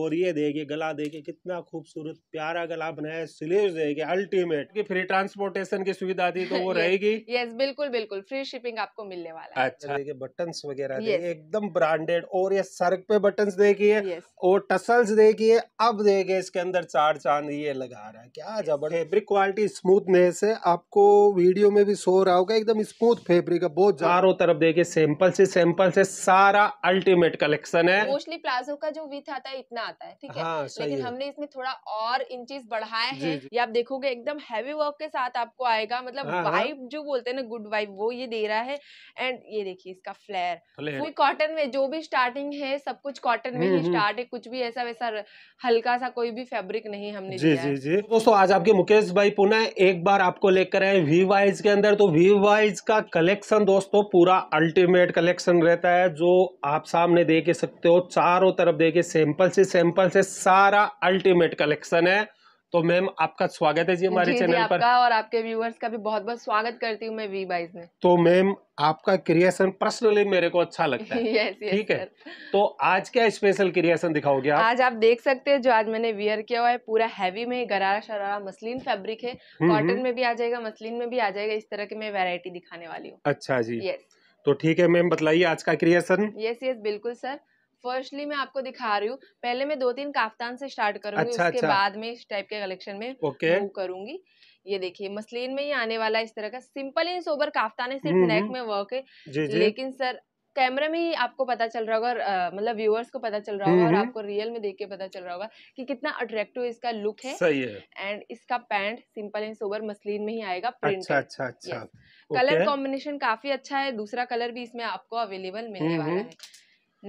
और ये देखिए गला देखिए कितना खूबसूरत प्यारा गला बनाया है देखिए अल्टीमेट की फ्री ट्रांसपोर्टेशन की सुविधा थी तो वो रहेगी यस बिल्कुल बिल्कुल फ्री शिपिंग आपको मिलने वाला है अच्छा देखिए बटन्स वगैरह एकदम ब्रांडेड और ये सर्क पे बटन्स देखिए और टसल्स देखिए अब देखिए इसके अंदर चार चांद ये लगा रहा है क्या जबरदस्त फेब्रिक क्वालिटी स्मूथनेस है आपको वीडियो में भी सो रहा होगा एकदम स्मूथ फेब्रिक है बहुत चारों तरफ देखिए सैंपल से सैंपल से सारा अल्टीमेट कलेक्शन है मोस्टली प्लाजो का जो विथ आता है इतना करना आता है ठीक है हाँ, लेकिन हमने इसमें थोड़ा और इंचेस बढ़ाए हैं ये आप देखोगे एकदम हैवी वर्क के साथ आपको आएगा मतलब वाइब हाँ, हाँ। जो बोलते हैं ना गुड वाइब वो ये दे रहा है एंड ये देखिए इसका फ्लेयर फुल कॉटन में जो भी स्टार्टिंग है सब कुछ कॉटन में हम्म, ही स्टार्ट हम्म। है कुछ भी ऐसा वैसा हल्का सा कोई भी फेब्रिक नहीं हमने जी जी जी दोस्तों आज आपके मुकेश भाई पुनः एक बार आपको लेकर आए वी वाइज के अंदर तो वी वाइज का कलेक्शन दोस्तों पूरा अल्टीमेट कलेक्शन रहता है जो आप सामने देख सकते हो चारों तरफ देखे सैंपल से सैंपल से सारा अल्टीमेट कलेक्शन है तो मैम आपका स्वागत है जी हमारे चैनल पर आपका और आपके व्यूअर्स का भी बहुत बहुत स्वागत करती हूँ मैं वी बाइज में तो मैम आपका क्रिएशन पर्सनली मेरे को अच्छा लगता है yes, yes, ठीक है तो आज क्या स्पेशल क्रिएशन दिखाओगे आप आज आप देख सकते हैं जो आज मैंने वियर किया हुआ है पूरा हैवी में गरारा शरारा मसलिन फेब्रिक है कॉटन हम्म, हम्म। में भी आ जाएगा मसलिन में भी आ जाएगा इस तरह की मैं वेरायटी दिखाने वाली हूँ अच्छा जी yes. तो ठीक है मैम बताइए आज का क्रिएशन यस यस बिल्कुल सर फर्स्टली मैं आपको दिखा रही हूँ पहले मैं दो तीन काफ्तान से स्टार्ट करूंगी अच्छा, उसके अच्छा। बाद में इस टाइप के कलेक्शन में okay. करूंगी ये देखिए मसलिन में ही आने वाला इस तरह का सिंपल इन सोबर काफ्तान है सिर्फ नेक हम्म, हम्म। में वर्क है जी, जी. लेकिन सर कैमरे में ही आपको पता चल रहा होगा मतलब व्यूअर्स को पता चल रहा होगा हम्म, और आपको रियल में देख के पता चल रहा होगा कि कितना अट्रैक्टिव इसका लुक है सही है एंड इसका pant simple and sober muslin में ही आएगा प्रिंट अच्छा, अच्छा अच्छा अच्छा कलर कॉम्बिनेशन काफी अच्छा है दूसरा कलर भी इसमें आपको अवेलेबल मिलने वाला है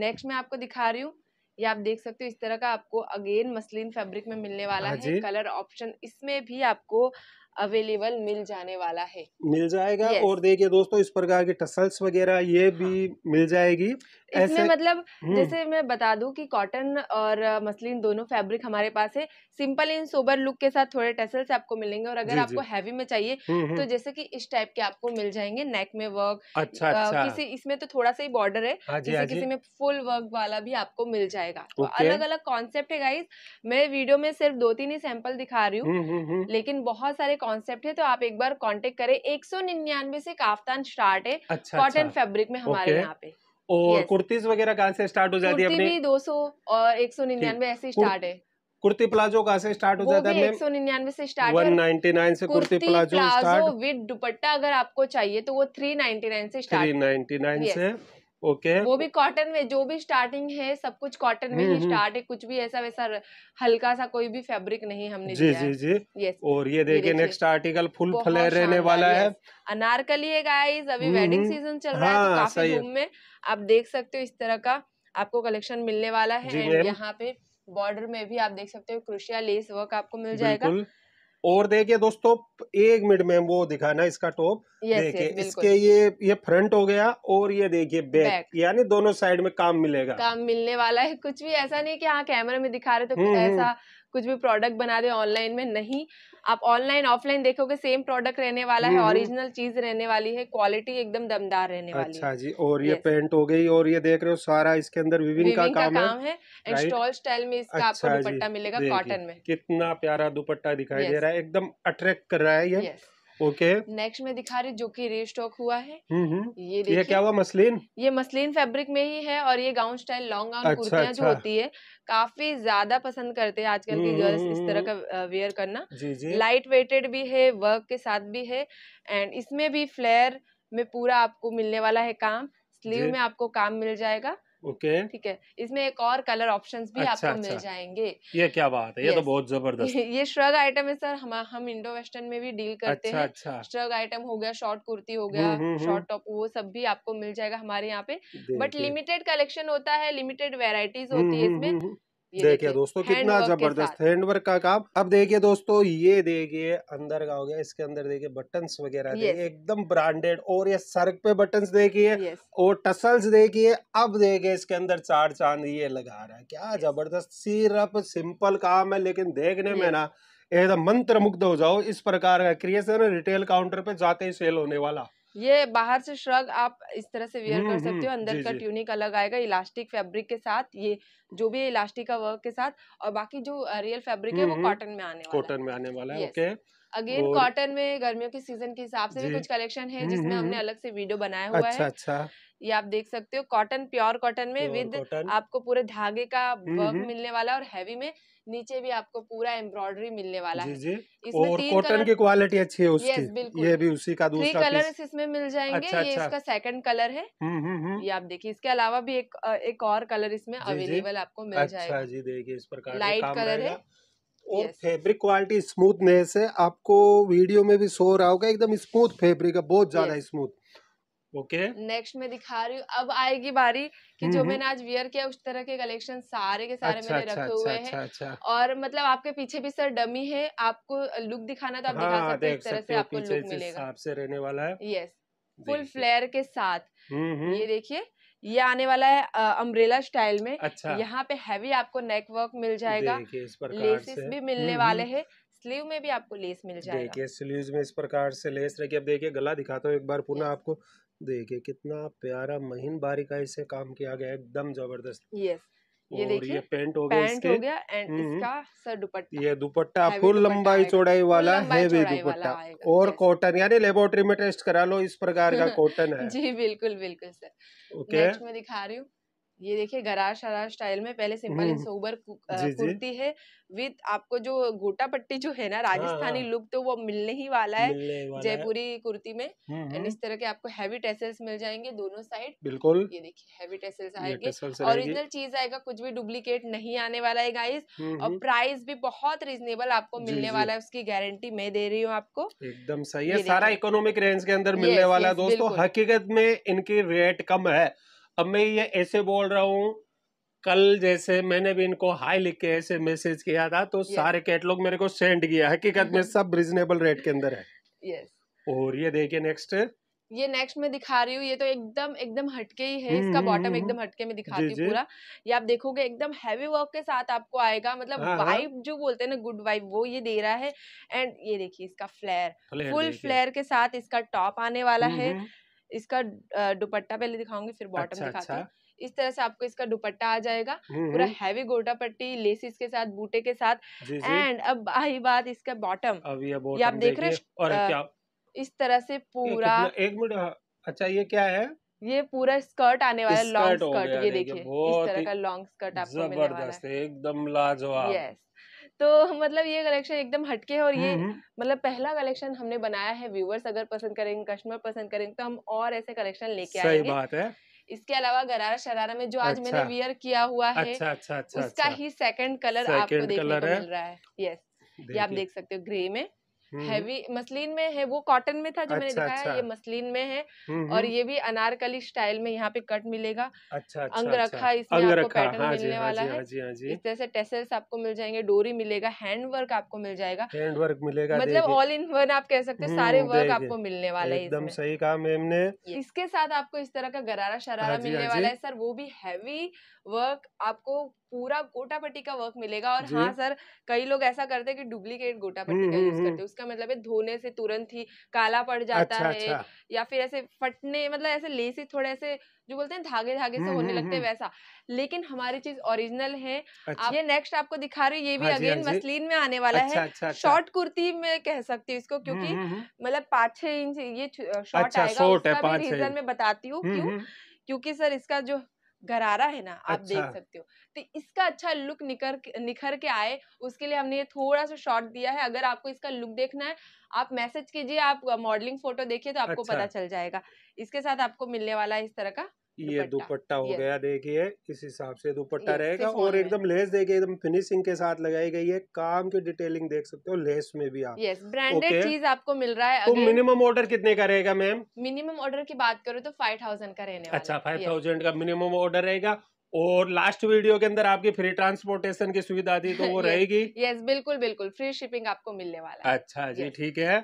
नेक्स्ट मैं आपको दिखा रही हूँ ये आप देख सकते हो इस तरह का आपको अगेन मसलिन फैब्रिक में मिलने वाला है कलर हाँ ऑप्शन इसमें भी आपको अवेलेबल मिल जाने वाला है मिल जाएगा yes. और देखिए दोस्तों इस प्रकार के टसल्स वगैरह ये हाँ। भी मिल जाएगी इसमें ऐसे... मतलब हम्म। जैसे मैं बता दूं कि कॉटन और मसलिन दोनों फैब्रिक हमारे पास है सिंपल इन सोबर लुक के साथ थोड़े टसल्स आपको मिलेंगे और अगर जी, आपको हैवी में चाहिए हम्म, हम्म। तो जैसे कि इस टाइप के आपको मिल जाएंगे नेक में वर्क अच्छा, अच्छा। किसी इसमें तो थोड़ा सा ही बॉर्डर है हाँ जैसे हाँ किसी में फुल वर्क वाला भी आपको मिल जाएगा अलग अलग कॉन्सेप्ट है गाइज मैं वीडियो में सिर्फ दो तीन ही सैंपल दिखा रही हूँ लेकिन बहुत सारे कॉन्सेप्ट है तो आप एक बार कांटेक्ट करें एक सौ निन्यानवे से काफ्तान स्टार्ट है कॉटन अच्छा, फैब्रिक अच्छा। में हमारे यहाँ पे और yes. कुर्तीज वगैरह कहाँ से स्टार्ट हो जाती है दो सौ और एक सौ निन्यानवे ऐसे स्टार्ट है कुर्ती प्लाजो कहाँ से स्टार्ट हो जाता है एक सौ निन्यानवे से स्टार्ट वन नाइनटी नाइन से कुर्ती प्लाजो विद दुपट्टा अगर आपको चाहिए तो वो थ्री नाइनटी नाइन से स्टार्ट थ्री नाइनटी नाइन से ओके okay. वो भी कॉटन में जो भी स्टार्टिंग है सब कुछ कॉटन में ही स्टार्ट हम्म, हम्म। है कुछ भी ऐसा वैसा हल्का सा कोई भी फैब्रिक नहीं हमने जी जी जी यस और ये देखिए नेक्स्ट आर्टिकल फुल फ्लेयर रहने वाला है अनारकली है गाइस अभी वेडिंग हम्म, सीजन चल रहा है तो हाँ, काफी रूम में आप देख सकते हो इस तरह का आपको कलेक्शन मिलने वाला है एंड यहाँ पे बॉर्डर में भी आप देख सकते हो क्रुशिया लेस वर्क आपको मिल जाएगा और देखिए दोस्तों एक मिनट में वो दिखाना इसका टॉप देखिए इसके ये ये फ्रंट हो गया और ये देखिए बैक, बैक। यानी दोनों साइड में काम मिलेगा काम मिलने वाला है कुछ भी ऐसा नहीं कि हाँ कैमरे में दिखा रहे तो हम्म, हम्म। ऐसा कुछ भी प्रोडक्ट बना दे ऑनलाइन में नहीं आप ऑनलाइन ऑफलाइन देखोगे सेम प्रोडक्ट रहने वाला है ओरिजिनल चीज रहने वाली है क्वालिटी एकदम दमदार रहने अच्छा वाली अच्छा जी और ये पेंट हो गई और ये देख रहे हो सारा इसके अंदर विभिन्न का, का, काम है एंड स्टाइल में इसका आपको अच्छा दुपट्टा मिलेगा कॉटन में कितना प्यारा दुपट्टा दिखाई दे रहा है एकदम अट्रैक्ट कर रहा है ये ओके okay. नेक्स्ट में दिखा रही जो कि रीस्टॉक हुआ है हम्म, हम्म। ये ये क्या हुआ मसलिन ये मसलिन फैब्रिक में ही है और ये गाउन स्टाइल लॉन्ग गाउन अच्छा, कुर्तियां अच्छा। जो होती है काफी ज्यादा पसंद करते हैं आजकल के गर्ल्स हम्म, इस तरह का वेयर करना जी, जी। लाइट वेटेड भी है वर्क के साथ भी है एंड इसमें भी फ्लेयर में पूरा आपको मिलने वाला है काम स्लीव में आपको काम मिल जाएगा ओके ठीक है इसमें एक और कलर ऑप्शंस भी अच्छा, आपको अच्छा। मिल जाएंगे ये क्या बात है ये तो बहुत जबरदस्त ये श्रग आइटम है सर हम हम इंडो वेस्टर्न में भी डील करते अच्छा, हैं अच्छा। श्रग आइटम हो गया शॉर्ट कुर्ती हो गया शॉर्ट हम्म, टॉप हम्म, हम्म। वो सब भी आपको मिल जाएगा हमारे यहाँ पे बट लिमिटेड कलेक्शन होता है लिमिटेड वेराइटीज होती है इसमें देखिए दोस्तों कितना जबरदस्त हैंडवर्क का काम अब देखिए दोस्तों ये देखिए अंदर का हो गया इसके अंदर देखिए बटन वगैरह देखिए एकदम ब्रांडेड और ये सर पे बटन देखिए और टसल्स देखिए अब देखिए इसके अंदर चार चांद ये लगा रहा है क्या जबरदस्त सिर्फ सिंपल काम है लेकिन देखने में ना एकदम मंत्र मुग्ध हो जाओ इस प्रकार का क्रिएशन रिटेल काउंटर पे जाते ही सेल होने वाला ये बाहर से श्रग आप इस तरह से वेयर कर हम्म, सकते हो हम्म। अंदर का ट्यूनिक अलग आएगा इलास्टिक फैब्रिक के साथ ये जो भी इलास्टिक का वर्क के साथ और बाकी जो रियल फैब्रिक है हम्म, वो कॉटन में आने कॉटन में आने वाला है ओके अगेन कॉटन में गर्मियों के सीजन के हिसाब से भी कुछ कलेक्शन है जिसमें हमने अलग से वीडियो बनाया हुआ अच्छा, है अच्छा ये आप देख सकते हो कॉटन प्योर कॉटन में विद आपको पूरे धागे का वर्क हम्म, हम्म। मिलने वाला और हैवी में नीचे भी आपको पूरा एम्ब्रॉयडरी मिलने वाला जी, जी। इसमें और कॉटन की क्वालिटी अच्छी है उसकी ये भी उसी का दूसरा कलर इसमें मिल जाएंगे अच्छा, ये अच्छा। इसका सेकंड कलर है हम्म, ये आप देखिए इसके अलावा भी एक एक और कलर इसमें अवेलेबल आपको मिल अच्छा जाएगा जी देखिए इस प्रकार लाइट कलर है और फैब्रिक क्वालिटी स्मूथनेस है आपको वीडियो में भी शो रहा होगा एकदम स्मूथ फैब्रिक है बहुत ज्यादा स्मूथ ओके okay. नेक्स्ट में दिखा रही हूँ अब आएगी बारी कि हम्म, जो हम्म। मैंने आज वियर किया उस तरह के कलेक्शन सारे के सारे अच्छा, मैंने अच्छा, रखे अच्छा, हुए अच्छा, हैं अच्छा, और मतलब आपके पीछे भी सर डमी है आपको लुक दिखाना तो आप हाँ, दिखा सकते हैं इस तरह से आपको लुक मिलेगा आपसे रहने वाला है यस फुल फ्लेयर के साथ हम्म, ये देखिए ये आने वाला है अम्ब्रेला स्टाइल में अच्छा। यहाँ पे हैवी आपको नेक वर्क मिल जाएगा लेसेस भी मिलने वाले है स्लीव में भी आपको लेस मिल जाएगा देखिए स्लीव में इस प्रकार से लेस रखिए अब देखिए गला दिखाता हूँ एक बार पुनः आपको देखिए कितना प्यारा महीन बारीकाई से काम किया गया एकदम जबरदस्त यस ये और ये हो गया पेंट हो गया एंड हम्म, हम्म। इसका सर दुपट्टा ये दुपट्टा फुल लंबाई चौड़ाई वाला हैवी दुपट्टा और कॉटन यानी लेबोरेटरी में टेस्ट करा लो इस प्रकार का कॉटन है जी बिल्कुल बिल्कुल सर ओके मैं दिखा रही हूँ ये देखिए गरार शरारा स्टाइल में पहले सिंपल एंड हम्म। सोबर कुर्ती है विद आपको जो गोटा पट्टी जो है ना हाँ, राजस्थानी हाँ। लुक तो वो मिलने ही वाला है जयपुरी कुर्ती में हम्म, एंड हम्म। इस तरह के आपको हैवी टेसल्स मिल जाएंगे दोनों साइड बिल्कुल ये देखिए हैवी टेसल्स आएंगे ओरिजिनल चीज आएगा कुछ भी डुप्लीकेट नहीं आने वाला है गाइस और प्राइस भी बहुत रिजनेबल आपको मिलने वाला है उसकी गारंटी मैं दे रही हूँ आपको एकदम सही है सारा इकोनॉमिक रेंज के अंदर मिलने वाला है दोस्तों हकीकत में इनके रेट कम है अब मैं ये ऐसे बोल रहा हूँ कल जैसे मैंने भी इनको हाई लिख के ऐसे मैसेज किया था तो yes. सारे कैटलॉग मेरे को सेंड किया हकीकत में mm-hmm. सब रिजनेबल रेट के अंदर है yes. और ये देखिए नेक्स्ट ये नेक्स्ट में दिखा रही हूँ ये तो एकदम एकदम हटके ही है इसका बॉटम mm-hmm. एकदम हटके में दिखाती हूँ पूरा ये आप देखोगे एकदम हैवी वर्क के साथ आपको आएगा मतलब वाइब हाँ, हाँ। जो बोलते हैं ना गुड वाइब वो ये दे रहा है एंड ये देखिए इसका फ्लेयर फुल फ्लेयर के साथ इसका टॉप आने वाला है mm-hmm. इसका दुपट्टा पहले दिखाऊंगी फिर बॉटम अच्छा, दिखाती अच्छा। इस तरह से आपको इसका दुपट्टा आ जाएगा हम्म, पूरा हैवी हम्म। गोटा पट्टी लेसिस के साथ बूटे के साथ एंड अब आई बात इसका बॉटम ये, आप देख रहे इस तरह से पूरा एक मिनट हाँ, अच्छा ये क्या है ये पूरा स्कर्ट आने वाला लॉन्ग स्कर्ट ये देखिए इस तरह का लॉन्ग स्कर्ट आपको मिलने वाला है एकदम लाजवाब यस तो मतलब ये कलेक्शन एकदम हटके है और ये हम्म। मतलब पहला कलेक्शन हमने बनाया है व्यूवर्स अगर पसंद करेंगे कस्टमर पसंद करेंगे तो हम और ऐसे कलेक्शन लेके आएंगे सही बात है इसके अलावा गरारा शरारा में जो आज अच्छा, मैंने वियर किया हुआ है अच्छा, अच्छा, अच्छा, उसका अच्छा, ही सेकंड कलर आपको देखने को मिल रहा है यस ये आप देख सकते हो ग्रे में हम्म। हैवी मसलिन में है वो कॉटन में था जो अच्छा, मैंने दिखाया अच्छा। ये मसलिन में है हम्म, और हम्म। ये भी अनारकली स्टाइल में यहाँ पे कट मिलेगा अच्छा, अच्छा, अच्छा। अंग रखा इसमें आपको पैटर्न हाँ मिलने हाँ वाला है हाँ हाँ इस तरह से टेसल्स आपको मिल जाएंगे डोरी मिलेगा हैंड वर्क आपको मिल जाएगा हैंड वर्क मिलेगा मतलब ऑल इन वन आप कह सकते हैं सारे वर्क आपको मिलने वाला है एकदम सही कहा मैम ने इसके साथ आपको इस तरह का गरारा शरारा मिलने वाला है सर वो भी हैवी वर्क आपको पूरा गोटा पट्टी का वर्क मिलेगा और हाँ सर कई लोग ऐसा करते हैं कि डुप्लीकेट गोटा पट्टी का यूज करते हैं उसका मतलब है धोने से तुरंत ही काला पड़ जाता अच्छा, है अच्छा। या फिर ऐसे फटने मतलब ऐसे लेसी थोड़े ऐसे जो बोलते हैं धागे धागे से होने लगते हैं वैसा लेकिन हमारी चीज ओरिजिनल है अच्छा। आप ये नेक्स्ट आपको दिखा रही ये भी हाँ अगेन हाँ मसलिन में आने वाला अच्छा, है अच्छा, अच्छा। शॉर्ट अच्छा। कुर्ती में कह सकती हूँ इसको क्योंकि मतलब पाँच छह इंच ये शॉर्ट अच्छा, आएगा उसका भी रीजन में बताती हूँ क्यों क्योंकि सर इसका जो गरारा है ना आप अच्छा। देख सकते हो तो इसका अच्छा लुक निकर निखर के आए उसके लिए हमने ये थोड़ा सा शॉर्ट दिया है अगर आपको इसका लुक देखना है आप मैसेज कीजिए आप मॉडलिंग फोटो देखिए तो आपको अच्छा। पता चल जाएगा इसके साथ आपको मिलने वाला है इस तरह का ये दुपट्टा हो गया देखिए इस हिसाब से दुपट्टा रहेगा और एकदम लेस देखिए एकदम फिनिशिंग के साथ लगाई गई है काम की डिटेलिंग देख सकते हो लेस में भी आप यस ब्रांडेड चीज आपको मिल रहा है तो मिनिमम ऑर्डर कितने का रहेगा मैम मिनिमम ऑर्डर की बात करो तो फाइव थाउजेंड का रहने अच्छा फाइव थाउजेंड का मिनिमम ऑर्डर रहेगा और लास्ट वीडियो के अंदर आपकी फ्री ट्रांसपोर्टेशन की सुविधा थी तो वो रहेगी यस बिल्कुल बिल्कुल फ्री शिपिंग आपको मिलने वाला अच्छा जी ठीक है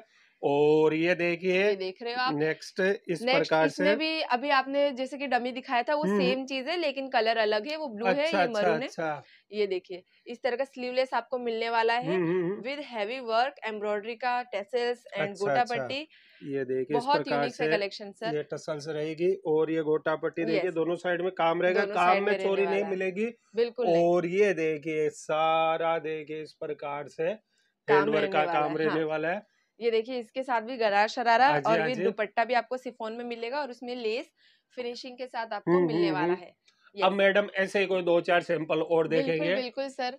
और ये देखिए देख रहे हो आप नेक्स्ट इस next प्रकार से भी अभी आपने जैसे कि डमी दिखाया था वो सेम चीज है लेकिन कलर अलग है वो ब्लू अच्छा, अच्छा है ये मरून अच्छा, है ये देखिए इस तरह का स्लीवलेस आपको मिलने वाला है विद हैवी वर्क एम्ब्रॉयडरी का टेसल्स अच्छा, एंड गोटा अच्छा। पट्टी ये देखिए बहुत यूनिक से कलेक्शन सर ये टसल्स रहेगी और ये गोटा पट्टी देखिए दोनों साइड में काम रहेगा काम में चोरी नहीं मिलेगी बिल्कुल और ये देखिए सारा देखिए इस प्रकार से हैंडवर्क का काम रहने हाँ। वाला है ये देखिए इसके साथ भी गरारा शरारा हाँ और हाँ ये दुपट्टा भी आपको सिफोन में मिलेगा और उसमें लेस फिनिशिंग के साथ आपको हम्म, मिलने हम्म, वाला हम्म। है अब मैडम ऐसे कोई दो चार सैंपल और देखेंगे बिल्कुल सर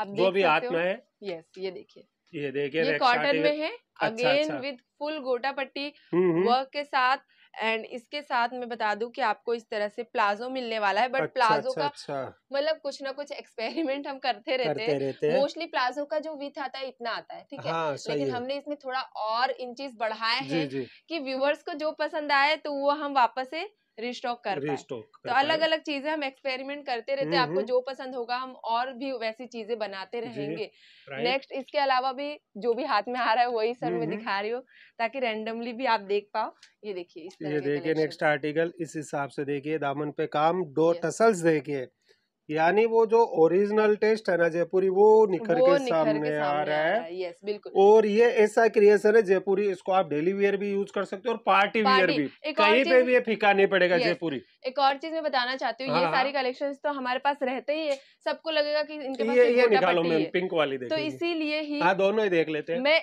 आप जो भी हाथ में है यस ये देखिए ये देखिए ये कॉटन में है अगेन विद फुल गोटा पट्टी वर्क के साथ एंड इसके साथ मैं बता दूं कि आपको इस तरह से प्लाजो मिलने वाला है बट अच्छा, प्लाजो अच्छा, का अच्छा। मतलब कुछ ना कुछ एक्सपेरिमेंट हम करते रहते हैं मोस्टली प्लाजो का जो विथ आता है इतना आता है ठीक है हाँ, लेकिन हमने इसमें थोड़ा और इंचीज बढ़ाए हैं कि व्यूवर्स को जो पसंद आए तो वो हम वापस से रिस्टॉक कर रिस्टॉक तो अलग अलग चीजें हम एक्सपेरिमेंट करते रहते हैं हम्म, आपको हम्म। जो पसंद होगा हम और भी वैसी चीजें बनाते रहेंगे नेक्स्ट इसके अलावा भी जो भी हाथ में आ रहा है वही सर हम्म, में दिखा रही हो ताकि रेंडमली भी आप देख पाओ ये देखिए ये देखिए नेक्स्ट आर्टिकल इस हिसाब से देखिए दामन पे काम दो टसल्स देखिए यानी वो जो ओरिजिनल टेस्ट है ना जयपुरी वो निखर के सामने आ रहा है यस बिल्कुल और ये ऐसा क्रिएशन है जयपुरी इसको आप डेली वियर भी यूज कर सकते हो और पार्टी, वेयर वियर भी कहीं पे भी ये फीका नहीं पड़ेगा जयपुरी एक और चीज मैं बताना चाहती हूँ ये हाँ, हाँ। सारी कलेक्शन तो हमारे पास रहते ही है सबको लगेगा की ये निकालो मैम पिंक वाली तो इसीलिए ही हाँ, दोनों ही देख लेते हैं मैं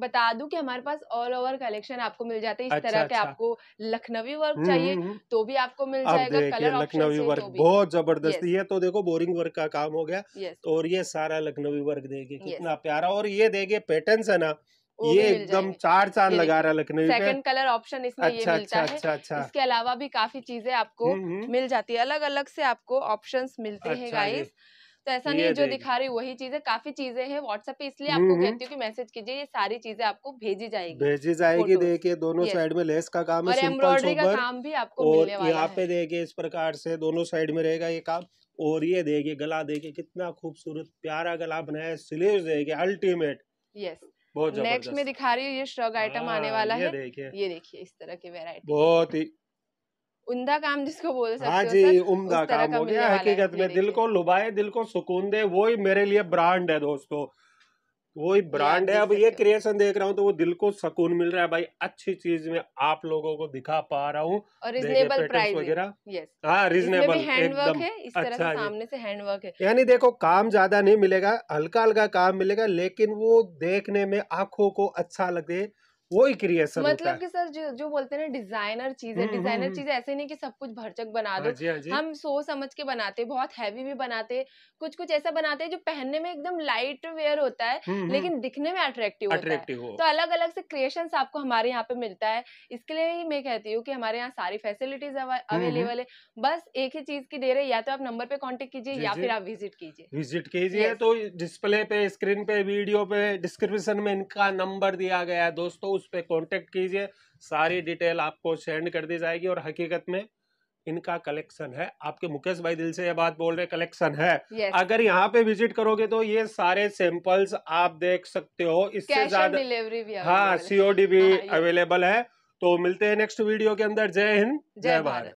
बता दूं कि हमारे पास ऑल ओवर कलेक्शन आपको मिल जाते हैं इस अच्छा, तरह अच्छा। के आपको लखनवी वर्क हम्म, चाहिए हम्म, हम्म। तो भी आपको मिल जाएगा लखनवी वर्क तो बहुत जबरदस्त है तो देखो बोरिंग वर्क का काम हो गया तो और ये सारा लखनवी वर्क देगी कितना प्यारा और ये देगी पैटर्न है ना ये एकदम चार चार लगा रहा लखनऊ सेकंड कलर ऑप्शन इसमें अच्छा, ये मिलता अच्छा, है अच्छा, अच्छा। इसके अलावा भी काफी चीजें आपको मिल जाती है अलग अलग से आपको ऑप्शंस मिलते हैं गाइस अच्छा, तो ऐसा नहीं जो दिखा रही वही चीजें काफी चीजें हैं व्हाट्सएप पे इसलिए आपको कहती हूँ कि मैसेज कीजिए ये सारी चीजें आपको भेजी जाएगी भेजी जाएगी देखिए दोनों साइड में लेस का काम है एम्ब्रॉयडरी का काम भी आपको और यहाँ पे देखिए इस प्रकार से दोनों साइड में रहेगा ये काम और ये देखिए गला देखिए कितना खूबसूरत प्यारा गला बनाया स्लीव देखिए अल्टीमेट यस नेक्स्ट में दिखा रही हूँ ये श्रग आइटम आने हाँ, वाला है ये देखिए इस तरह की वेरायटी बहुत ही उमदा काम जिसको बोल सकते हाँ जी उमदा काम हो गया हकीकत में दिल को लुभाए दिल को सुकून दे वो ही मेरे लिए ब्रांड है दोस्तों वो ही ब्रांड है अब ये क्रिएशन देख रहा हूँ तो वो दिल को सुकून मिल रहा है भाई अच्छी चीज में आप लोगों को दिखा पा रहा हूँ और प्राइस वगैरह हाँ रिजनेबल है इस तरह अच्छा सामने से हैंडवर्क है यानी देखो काम ज्यादा नहीं मिलेगा हल्का हल्का काम मिलेगा लेकिन वो देखने में आंखों को अच्छा लगे वो ही क्रिएशन मतलब कि सर जो, जो बोलते हैं डिजाइनर चीजें डिजाइनर चीजें ऐसे नहीं कि सब कुछ भरचक बना हाँ दो हाँ हम सोच समझ के बनाते बहुत हैवी भी बनाते कुछ कुछ ऐसा बनाते हैं जो पहनने में एकदम लाइट वेयर होता है हम्म, हम्म। लेकिन दिखने में अट्रैक्टिव होता है तो अलग अलग से क्रिएशन आपको हमारे यहाँ पे मिलता है इसके लिए ही मैं कहती हूँ की हमारे यहाँ सारी फैसिलिटीज अवेलेबल हम्म, है बस एक ही चीज की दे रहे या तो आप नंबर पे कॉन्टेक्ट कीजिए या फिर आप विजिट कीजिए विजिट कीजिए तो डिस्प्ले पे स्क्रीन पे वीडियो पे डिस्क्रिप्शन में इनका नंबर दिया गया है दोस्तों उस पर कॉन्टेक्ट कीजिए सारी डिटेल आपको सेंड कर दी जाएगी और हकीकत में इनका कलेक्शन है आपके मुकेश भाई दिल से ये बात बोल रहे कलेक्शन है yes. अगर यहाँ पे विजिट करोगे तो ये सारे सैंपल्स आप देख सकते हो इससे ज्यादा हाँ सीओडी भी अवेलेबल हाँ, है तो मिलते हैं नेक्स्ट वीडियो के अंदर जय हिंद जय भारत